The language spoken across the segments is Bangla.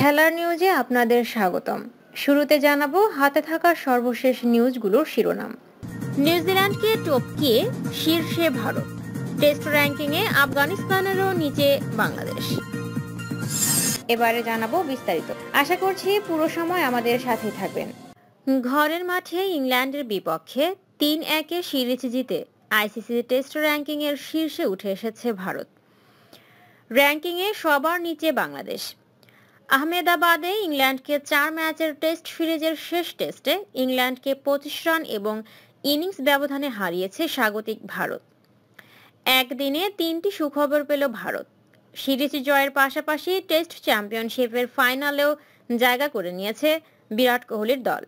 খেলার নিউজে আপনাদের স্বাগতম শুরুতে জানাবো হাতে থাকা সর্বশেষ নিউজগুলোর শিরোনাম নিউজিল্যান্ডকে টপকিয়ে শীর্ষে ভারত টেস্ট র্যাঙ্কিংয়ে আফগানিস্তানেরও নিচে বাংলাদেশ এবারে জানাবো বিস্তারিত আশা করছি পুরো সময় আমাদের সাথেই থাকবেন ঘরের মাঠে ইংল্যান্ডের বিপক্ষে তিন একে সিরিজ জিতে আইসিসি টেস্ট র্যাঙ্কিংয়ের শীর্ষে উঠে এসেছে ভারত র্যাঙ্কিংয়ে সবার নিচে বাংলাদেশ আহমেদাবাদে ইংল্যান্ডকে চার ম্যাচের টেস্ট সিরিজের শেষ টেস্টে ইংল্যান্ডকে পঁচিশ রান এবং ইনিংস ব্যবধানে হারিয়েছে স্বাগতিক ভারত একদিনে তিনটি সুখবর পেল ভারত সিরিজ জয়ের পাশাপাশি টেস্ট চ্যাম্পিয়নশিপের ফাইনালেও জায়গা করে নিয়েছে বিরাট কোহলির দল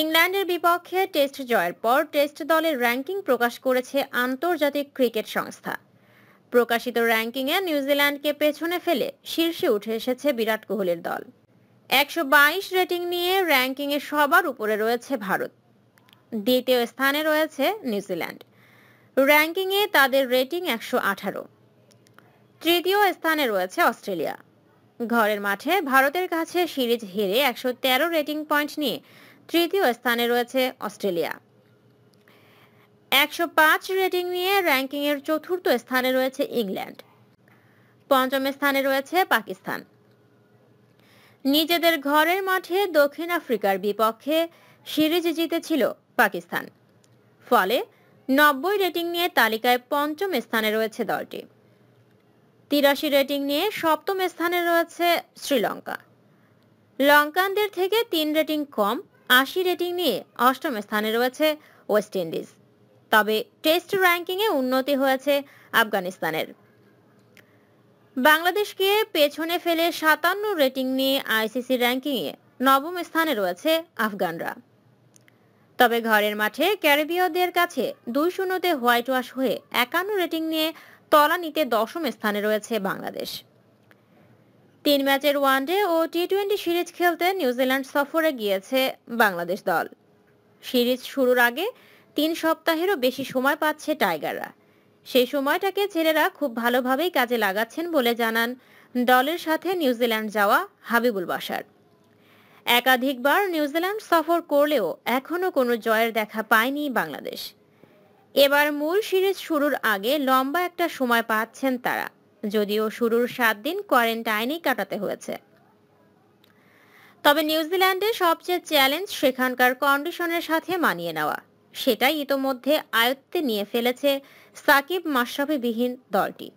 ইংল্যান্ডের বিপক্ষে টেস্ট জয়ের পর টেস্ট দলের র্যাঙ্কিং প্রকাশ করেছে আন্তর্জাতিক ক্রিকেট সংস্থা প্রকাশিত র্যাঙ্কিংয়ে নিউজিল্যান্ডকে পেছনে ফেলে শীর্ষে উঠে এসেছে বিরাট কোহলির দল একশো রেটিং নিয়ে র্যাঙ্কিংয়ে সবার উপরে রয়েছে ভারত দ্বিতীয় স্থানে রয়েছে নিউজিল্যান্ড র্যাঙ্কিংয়ে তাদের রেটিং একশো তৃতীয় স্থানে রয়েছে অস্ট্রেলিয়া ঘরের মাঠে ভারতের কাছে সিরিজ হেরে একশো রেটিং পয়েন্ট নিয়ে তৃতীয় স্থানে রয়েছে অস্ট্রেলিয়া একশো পাঁচ রেটিং নিয়ে র্যাঙ্কিংয়ের চতুর্থ স্থানে রয়েছে ইংল্যান্ড পঞ্চম স্থানে রয়েছে পাকিস্তান নিজেদের ঘরের মাঠে দক্ষিণ আফ্রিকার বিপক্ষে সিরিজ জিতেছিল পাকিস্তান ফলে নব্বই রেটিং নিয়ে তালিকায় পঞ্চম স্থানে রয়েছে দলটি তিরাশি রেটিং নিয়ে সপ্তম স্থানে রয়েছে শ্রীলঙ্কা লঙ্কানদের থেকে তিন রেটিং কম আশি রেটিং নিয়ে অষ্টম স্থানে রয়েছে ওয়েস্ট ইন্ডিজ তবে টেস্ট র্যাঙ্কিংয়ে উন্নতি হয়েছে আফগানিস্তানের বাংলাদেশকে পেছনে ফেলে সাতান্ন রেটিং নিয়ে আইসিসি র্যাঙ্কিংয়ে নবম স্থানে রয়েছে আফগানরা তবে ঘরের মাঠে ক্যারিবীয়দের কাছে দুই শূন্যতে হোয়াইট ওয়াশ হয়ে একান্ন রেটিং নিয়ে তলা নিতে দশম স্থানে রয়েছে বাংলাদেশ তিন ম্যাচের ওয়ানডে ও টি টোয়েন্টি সিরিজ খেলতে নিউজিল্যান্ড সফরে গিয়েছে বাংলাদেশ দল সিরিজ শুরুর আগে তিন সপ্তাহেরও বেশি সময় পাচ্ছে টাইগাররা সেই সময়টাকে ছেলেরা খুব ভালোভাবেই কাজে লাগাচ্ছেন বলে জানান দলের সাথে নিউজিল্যান্ড যাওয়া হাবিবুল বাসার একাধিকবার নিউজিল্যান্ড সফর করলেও এখনও কোনো জয়ের দেখা পায়নি বাংলাদেশ এবার মূল সিরিজ শুরুর আগে লম্বা একটা সময় পাচ্ছেন তারা যদিও শুরুর সাত দিন কোয়ারেন্টাইনে কাটাতে হয়েছে তবে নিউজিল্যান্ডে সবচেয়ে চ্যালেঞ্জ সেখানকার কন্ডিশনের সাথে মানিয়ে নেওয়া সেটাই ইতোমধ্যে আয়ত্তে নিয়ে ফেলেছে সাকিব মাশরাফিবিহীন দলটি